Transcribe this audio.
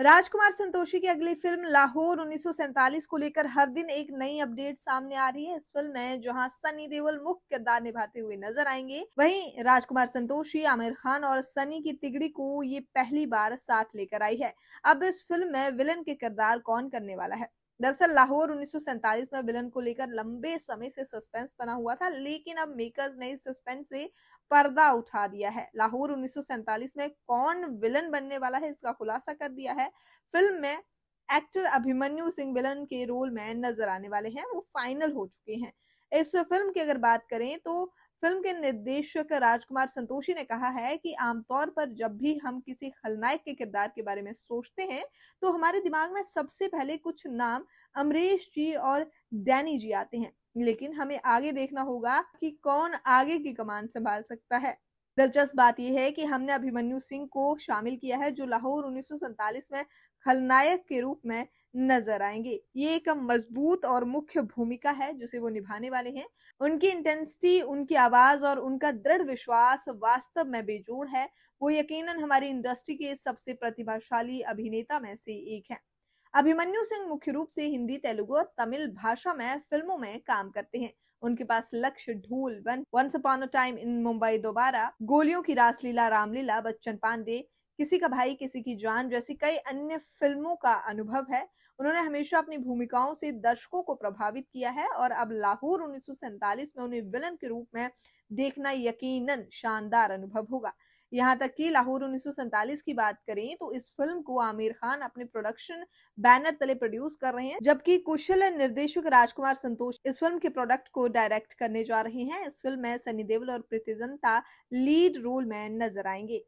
राजकुमार संतोषी की अगली फिल्म लाहौर उन्नीस को लेकर हर दिन एक नई अपडेट सामने आ रही है इस फिल्म में जहां सनी देओल मुख्य किरदार निभाते हुए नजर आएंगे वहीं राजकुमार संतोषी आमिर खान और सनी की तिगड़ी को ये पहली बार साथ लेकर आई है अब इस फिल्म में विलन के किरदार कौन करने वाला है दरअसल लाहौर उन्नीस में विलन को लेकर लंबे समय से सस्पेंस बना हुआ था लेकिन अब मेकर्स ने इस सस्पेंस से पर्दा उठा दिया है लाहौर उन्नीस में कौन विलन बनने वाला है इसका खुलासा कर दिया है फिल्म में एक्टर अभिमन्यु सिंह विलन के रोल में नजर आने वाले हैं वो फाइनल हो चुके हैं इस फिल्म की अगर बात करें तो फिल्म के निर्देशक राजकुमार संतोषी ने कहा है कि आमतौर पर जब भी हम किसी खलनायक के किरदार के बारे में सोचते हैं तो हमारे दिमाग में सबसे पहले कुछ नाम अमरीश जी और डैनी जी आते हैं लेकिन हमें आगे देखना होगा कि कौन आगे की कमान संभाल सकता है दिलचस्प बात यह है कि हमने अभिमन्यु सिंह को शामिल किया है जो लाहौर उन्नीस में खलनायक के रूप में नजर आएंगे ये एक मजबूत और मुख्य भूमिका है जिसे वो निभाने वाले हैं उनकी इंटेंसिटी उनकी आवाज और उनका दृढ़ विश्वास वास्तव में बेजोड़ है वो यकीनन हमारी इंडस्ट्री के सबसे प्रतिभाशाली अभिनेता में से एक हैं अभिमन्यु सिंह मुख्य रूप से हिंदी तेलुगु और तमिल भाषा में फिल्मों में काम करते हैं उनके पास लक्ष्य ढूल वन once upon a time in Mumbai Dobara गोलियों की रासलीला रामलीला बच्चन पांडे किसी का भाई किसी की जान जैसी कई अन्य फिल्मों का अनुभव है उन्होंने हमेशा अपनी भूमिकाओं से दर्शकों को प्रभावित किया है और अब लाहौर उन्नीस में उन्हें विलन के रूप में देखना यकीनन शानदार अनुभव होगा यहाँ तक कि लाहौर उन्नीस की बात करें तो इस फिल्म को आमिर खान अपने प्रोडक्शन बैनर तले प्रोड्यूस कर रहे हैं जबकि कुशल निर्देशक राजकुमार संतोष इस फिल्म के प्रोडक्ट को डायरेक्ट करने जा रहे हैं इस फिल्म में सनी देवल और प्रीति जनता लीड रोल में नजर आएंगे